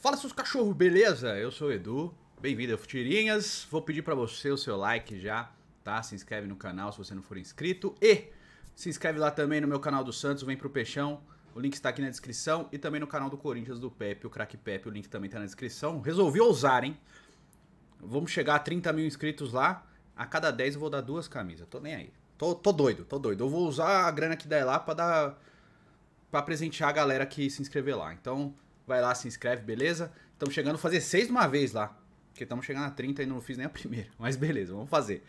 Fala seus cachorros, beleza? Eu sou o Edu, bem-vindo ao Futirinhas. Vou pedir para você o seu like já, tá? Se inscreve no canal se você não for inscrito e se inscreve lá também no meu canal do Santos, vem pro Peixão. O link está aqui na descrição e também no canal do Corinthians do Pepe, o Crack Pepe, o link também tá na descrição. Resolvi ousar, hein? Vamos chegar a 30 mil inscritos lá. A cada 10 eu vou dar duas camisas, tô nem aí. Tô, tô doido, tô doido. Eu vou usar a grana que der lá pra dar. pra presentear a galera que se inscrever lá. Então, Vai lá, se inscreve, beleza? Estamos chegando a fazer seis de uma vez lá. Porque estamos chegando a 30 e não fiz nem a primeira. Mas beleza, vamos fazer.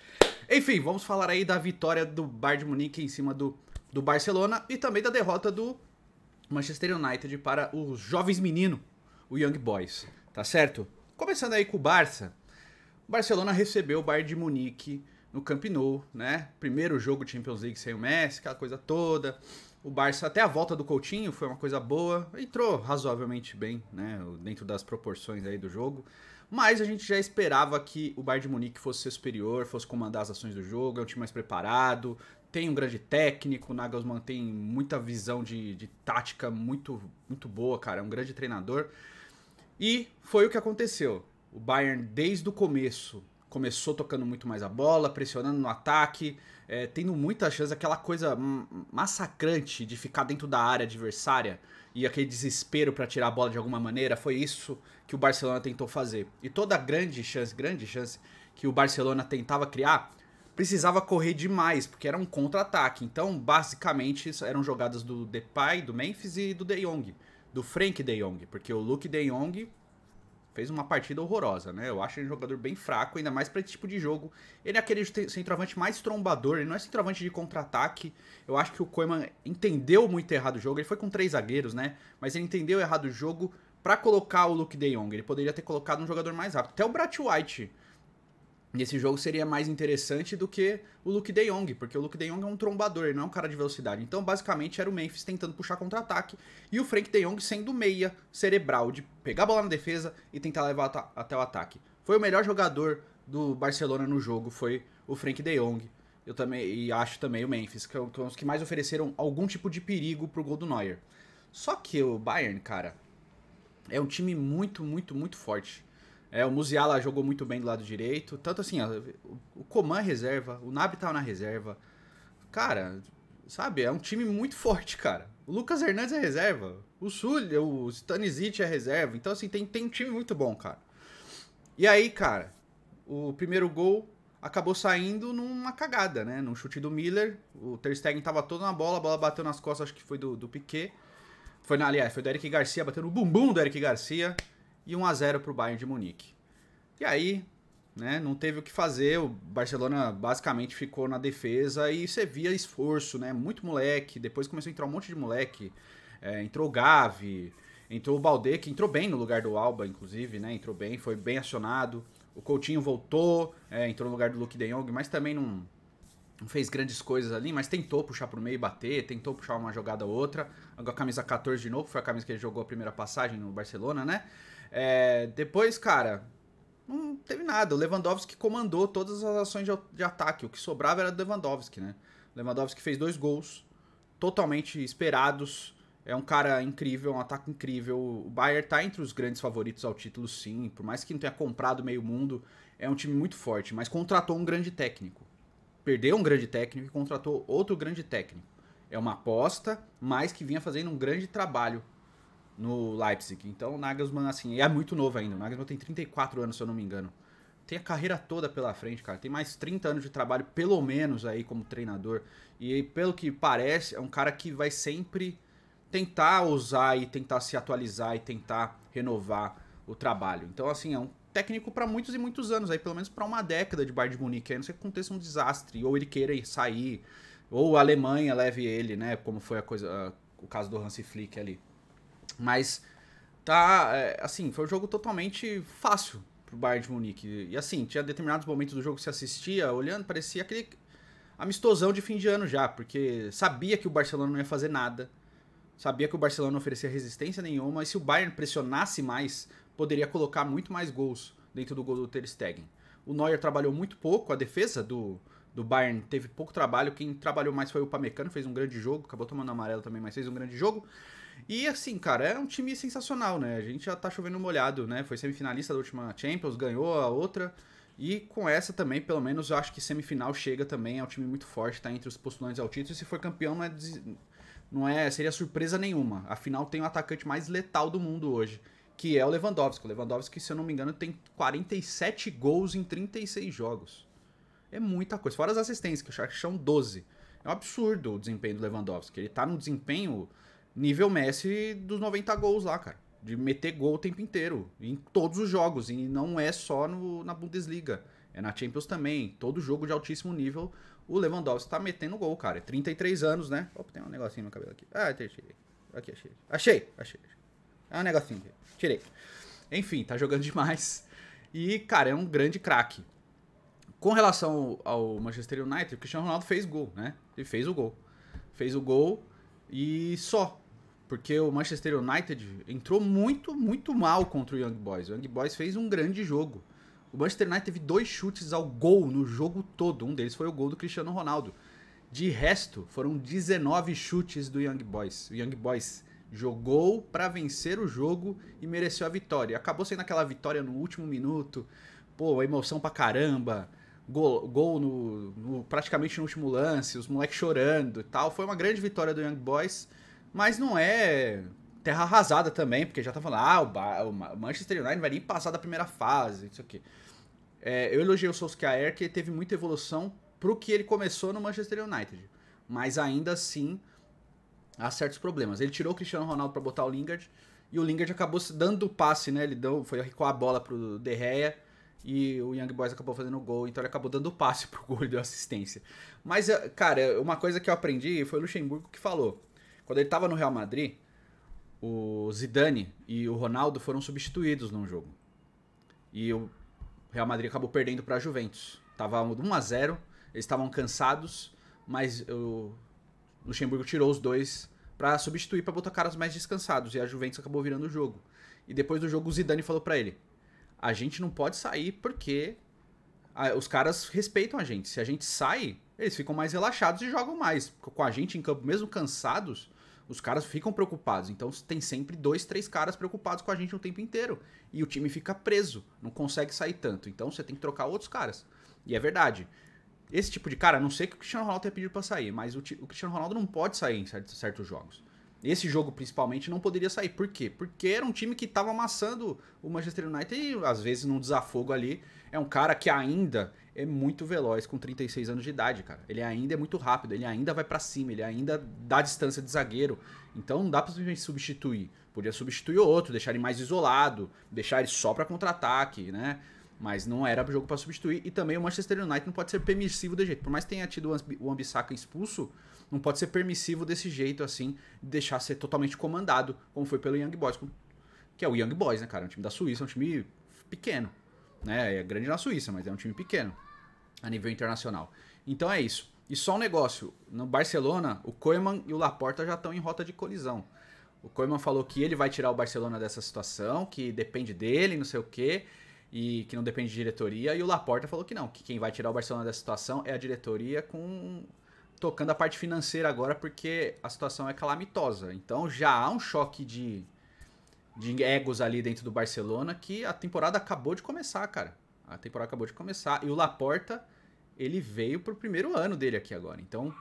Enfim, vamos falar aí da vitória do Bayern de Munique em cima do, do Barcelona e também da derrota do Manchester United para os jovens meninos, o Young Boys, tá certo? Começando aí com o Barça. O Barcelona recebeu o Bayern de Munique no Camp Nou, né? Primeiro jogo Champions League sem o Messi, aquela coisa toda. O Barça, até a volta do Coutinho, foi uma coisa boa. Entrou razoavelmente bem, né? Dentro das proporções aí do jogo. Mas a gente já esperava que o Bayern de Munique fosse ser superior, fosse comandar as ações do jogo, é um time mais preparado, tem um grande técnico, o Nagelsmann tem muita visão de, de tática muito, muito boa, cara, é um grande treinador. E foi o que aconteceu. O Bayern, desde o começo, começou tocando muito mais a bola, pressionando no ataque, é, tendo muita chance, aquela coisa massacrante de ficar dentro da área adversária e aquele desespero para tirar a bola de alguma maneira, foi isso que o Barcelona tentou fazer. E toda grande chance, grande chance que o Barcelona tentava criar, precisava correr demais, porque era um contra-ataque. Então, basicamente, eram jogadas do Depay, do Memphis e do De Jong, do Frank De Jong, porque o Luke De Jong fez uma partida horrorosa, né? Eu acho ele um jogador bem fraco, ainda mais para esse tipo de jogo. Ele é aquele centroavante mais trombador, ele não é centroavante de contra-ataque. Eu acho que o Koeman entendeu muito errado o jogo. Ele foi com três zagueiros, né? Mas ele entendeu errado o jogo para colocar o Luke De Jong. Ele poderia ter colocado um jogador mais rápido. Até o Brat White nesse jogo seria mais interessante do que o Luke De Jong, porque o Luke De Jong é um trombador, ele não é um cara de velocidade. Então, basicamente, era o Memphis tentando puxar contra-ataque e o Frank De Jong sendo meia cerebral de pegar a bola na defesa e tentar levar até o ataque. Foi o melhor jogador do Barcelona no jogo, foi o Frank De Jong. Eu também e acho também o Memphis, que são é um é os que mais ofereceram algum tipo de perigo pro gol do Neuer. Só que o Bayern, cara, é um time muito, muito, muito forte. É, o Musiala jogou muito bem do lado direito. Tanto assim, o Coman é reserva, o Nabi tava na reserva. Cara, sabe, é um time muito forte, cara. O Lucas Hernandes é reserva. O Sul, o Stanisic é reserva. Então, assim, tem, tem um time muito bom, cara. E aí, cara, o primeiro gol acabou saindo numa cagada, né? Num chute do Miller. O Ter Stegen tava todo na bola, a bola bateu nas costas, acho que foi do, do Piquet. Foi, na, aliás, foi do Eric Garcia, bateu no bumbum do Eric Garcia e 1 a 0 para o Bayern de Munique. E aí, né, não teve o que fazer, o Barcelona basicamente ficou na defesa e você via esforço, né, muito moleque, depois começou a entrar um monte de moleque, é, entrou o Gavi, entrou o Balde, que entrou bem no lugar do Alba, inclusive, né, entrou bem, foi bem acionado, o Coutinho voltou, é, entrou no lugar do Luke de Jong, mas também não, não fez grandes coisas ali, mas tentou puxar para o meio e bater, tentou puxar uma jogada ou outra. Agora a camisa 14 de novo, foi a camisa que ele jogou a primeira passagem no Barcelona, né? É, depois, cara, não teve nada. O Lewandowski comandou todas as ações de, de ataque. O que sobrava era do Lewandowski, né? Lewandowski fez dois gols totalmente esperados. É um cara incrível, um ataque incrível. O Bayern tá entre os grandes favoritos ao título, sim. Por mais que não tenha comprado meio mundo, é um time muito forte. Mas contratou um grande técnico. Perdeu um grande técnico e contratou outro grande técnico. É uma aposta, mas que vinha fazendo um grande trabalho no Leipzig. Então o Nagelsmann, assim, é muito novo ainda. O Nagelsmann tem 34 anos, se eu não me engano. Tem a carreira toda pela frente, cara. Tem mais 30 anos de trabalho, pelo menos, aí como treinador. E pelo que parece, é um cara que vai sempre tentar usar e tentar se atualizar e tentar renovar o trabalho. Então, assim, é um técnico para muitos e muitos anos, aí pelo menos para uma década de Bayern de Munique, Aí não sei que aconteça um desastre, ou ele queira sair, ou a Alemanha leve ele, né, como foi a coisa, o caso do Hansi Flick ali. Mas tá, é, assim, foi um jogo totalmente fácil pro Bayern de Munique. E assim, tinha determinados momentos do jogo que se assistia, olhando, parecia aquele amistosão de fim de ano já, porque sabia que o Barcelona não ia fazer nada. Sabia que o Barcelona não oferecia resistência nenhuma, e se o Bayern pressionasse mais, poderia colocar muito mais gols dentro do gol do Ter Stegen. O Neuer trabalhou muito pouco, a defesa do, do Bayern teve pouco trabalho, quem trabalhou mais foi o Pamecano, fez um grande jogo, acabou tomando amarelo também, mas fez um grande jogo. E assim, cara, é um time sensacional, né? A gente já tá chovendo molhado, né? Foi semifinalista da última Champions, ganhou a outra. E com essa também, pelo menos, eu acho que semifinal chega também. É um time muito forte, tá entre os postulantes ao título. E se for campeão, não é, não é seria surpresa nenhuma. Afinal, tem o atacante mais letal do mundo hoje, que é o Lewandowski. O Lewandowski, se eu não me engano, tem 47 gols em 36 jogos. É muita coisa. Fora as assistências, que eu acho que são 12. É um absurdo o desempenho do Lewandowski. Ele tá num desempenho nível Messi dos 90 gols lá, cara. De meter gol o tempo inteiro, em todos os jogos, e não é só no, na Bundesliga, é na Champions também. Todo jogo de altíssimo nível, o Lewandowski tá metendo gol, cara. É 33 anos, né? Opa, tem um negocinho no meu cabelo aqui. Ah, tirei. Aqui, achei. Achei, achei. É um negocinho Tirei. Enfim, tá jogando demais. E, cara, é um grande craque. Com relação ao Manchester United, o Cristiano Ronaldo fez gol, né? Ele fez o gol. Fez o gol e só. Porque o Manchester United entrou muito, muito mal contra o Young Boys. O Young Boys fez um grande jogo. O Manchester United teve dois chutes ao gol no jogo todo. Um deles foi o gol do Cristiano Ronaldo. De resto, foram 19 chutes do Young Boys. O Young Boys jogou para vencer o jogo e mereceu a vitória. Acabou sendo aquela vitória no último minuto. Pô, emoção pra caramba. Gol, gol no, no, praticamente no último lance, os moleques chorando e tal. Foi uma grande vitória do Young Boys. Mas não é terra arrasada também, porque já tá falando, ah, o, Manchester United vai nem passar da primeira fase, isso aqui. É, eu elogiei o Solskjaer que ele teve muita evolução pro que ele começou no Manchester United. Mas ainda assim, há certos problemas. Ele tirou o Cristiano Ronaldo para botar o Lingard, e o Lingard acabou dando o passe, né? Ele deu, foi com a bola pro Derreia, e o Young Boys acabou fazendo o gol, então ele acabou dando o passe pro gol e deu assistência. Mas, eh, cara, uma coisa que eu aprendi foi o Luxemburgo que falou quando ele estava no Real Madrid, o Zidane e o Ronaldo foram substituídos num jogo. E o Real Madrid acabou perdendo para a Juventus. Tava 1 a 0, eles estavam cansados, mas o Luxemburgo tirou os dois para substituir para botar caras mais descansados e a Juventus acabou virando o jogo. E depois do jogo o Zidane falou para ele: "A gente não pode sair porque os caras respeitam a gente. Se a gente sai, eles ficam mais relaxados e jogam mais. Com a gente em campo, mesmo cansados, os caras ficam preocupados. Então tem sempre dois, três caras preocupados com a gente o tempo inteiro. E o time fica preso, não consegue sair tanto. Então você tem que trocar outros caras. E é verdade. Esse tipo de cara, não sei que o Cristiano Ronaldo tenha pedido pra sair, mas o, o Cristiano Ronaldo não pode sair em certos, certos jogos. Esse jogo, principalmente, não poderia sair. Por quê? Porque era um time que estava amassando o Manchester United e, às vezes, num desafogo ali. É um cara que ainda é muito veloz com 36 anos de idade, cara. Ele ainda é muito rápido, ele ainda vai para cima, ele ainda dá distância de zagueiro. Então não dá pra simplesmente substituir. Podia substituir outro, deixar ele mais isolado, deixar ele só para contra-ataque, né? Mas não era jogo para substituir. E também o Manchester United não pode ser permissivo de jeito. Por mais que tenha tido o Ambissaca expulso, não pode ser permissivo desse jeito, assim, deixar ser totalmente comandado, como foi pelo Young Boys. Que é o Young Boys, né, cara? É um time da Suíça, é um time pequeno. Né? É grande na Suíça, mas é um time pequeno a nível internacional. Então é isso. E só um negócio: no Barcelona, o Koeman e o Laporta já estão em rota de colisão. O Koeman falou que ele vai tirar o Barcelona dessa situação, que depende dele, não sei o quê, e que não depende de diretoria. E o Laporta falou que não, que quem vai tirar o Barcelona dessa situação é a diretoria com tocando a parte financeira agora, porque a situação é calamitosa. Então já há um choque de de egos ali dentro do Barcelona que a temporada acabou de começar, cara. A temporada acabou de começar. E o Laporta, ele veio pro primeiro ano dele aqui agora. Então,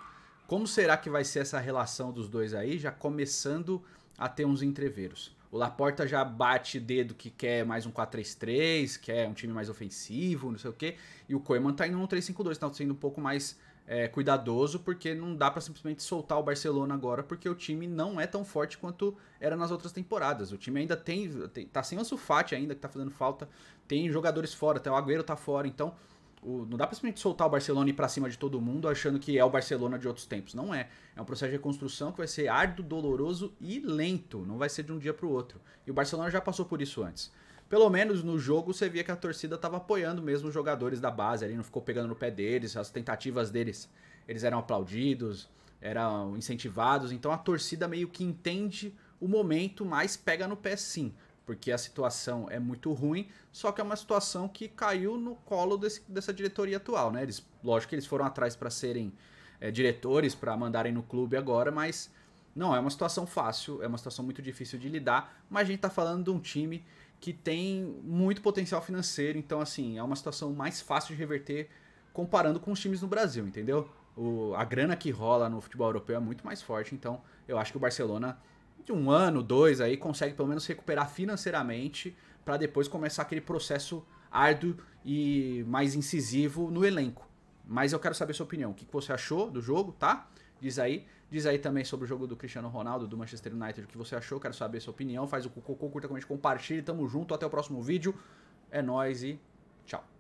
como será que vai ser essa relação dos dois aí, já começando a ter uns entreveros? O Laporta já bate dedo que quer mais um 4-3-3, quer um time mais ofensivo, não sei o quê. E o Koeman tá indo no 3-5-2, tá sendo um pouco mais é, cuidadoso, porque não dá para simplesmente soltar o Barcelona agora, porque o time não é tão forte quanto era nas outras temporadas. O time ainda tem, tem tá sem o Sulfate ainda, que tá fazendo falta, tem jogadores fora, até o Agüero tá fora, então o, não dá pra simplesmente soltar o Barcelona e ir pra cima de todo mundo achando que é o Barcelona de outros tempos. Não é. É um processo de reconstrução que vai ser árduo, doloroso e lento, não vai ser de um dia pro outro. E o Barcelona já passou por isso antes pelo menos no jogo você via que a torcida estava apoiando mesmo os jogadores da base ali, não ficou pegando no pé deles, as tentativas deles, eles eram aplaudidos, eram incentivados, então a torcida meio que entende o momento, mas pega no pé sim, porque a situação é muito ruim, só que é uma situação que caiu no colo desse, dessa diretoria atual, né? Eles, lógico que eles foram atrás para serem é, diretores, para mandarem no clube agora, mas não é uma situação fácil, é uma situação muito difícil de lidar, mas a gente está falando de um time que tem muito potencial financeiro. Então, assim, é uma situação mais fácil de reverter comparando com os times no Brasil, entendeu? O, a grana que rola no futebol europeu é muito mais forte. Então, eu acho que o Barcelona, de um ano, dois, aí consegue pelo menos recuperar financeiramente para depois começar aquele processo árduo e mais incisivo no elenco. Mas eu quero saber a sua opinião. O que você achou do jogo, tá? Diz aí. Diz aí também sobre o jogo do Cristiano Ronaldo, do Manchester United, o que você achou. Quero saber sua opinião. Faz o cocô, curta, comente, compartilhe. Tamo junto. Até o próximo vídeo. É nóis e tchau.